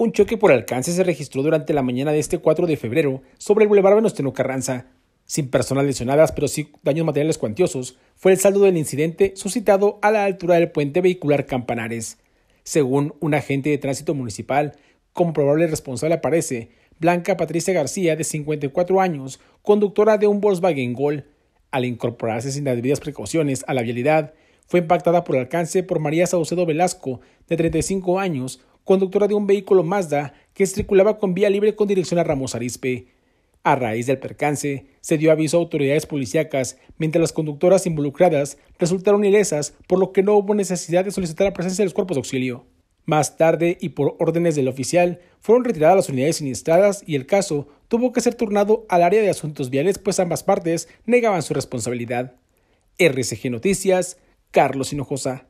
Un choque por alcance se registró durante la mañana de este 4 de febrero sobre el Boulevard Venustiano Carranza. Sin personas lesionadas, pero sí daños materiales cuantiosos, fue el saldo del incidente suscitado a la altura del puente vehicular Campanares. Según un agente de tránsito municipal, como probable responsable aparece Blanca Patricia García, de 54 años, conductora de un Volkswagen Gol. Al incorporarse sin las debidas precauciones a la vialidad, fue impactada por alcance por María Saucedo Velasco, de 35 años, conductora de un vehículo Mazda que circulaba con vía libre con dirección a Ramos Arizpe. A raíz del percance, se dio aviso a autoridades policíacas, mientras las conductoras involucradas resultaron ilesas, por lo que no hubo necesidad de solicitar la presencia de los cuerpos de auxilio. Más tarde, y por órdenes del oficial, fueron retiradas las unidades siniestradas y el caso tuvo que ser turnado al área de asuntos viales, pues ambas partes negaban su responsabilidad. RCG Noticias, Carlos Hinojosa.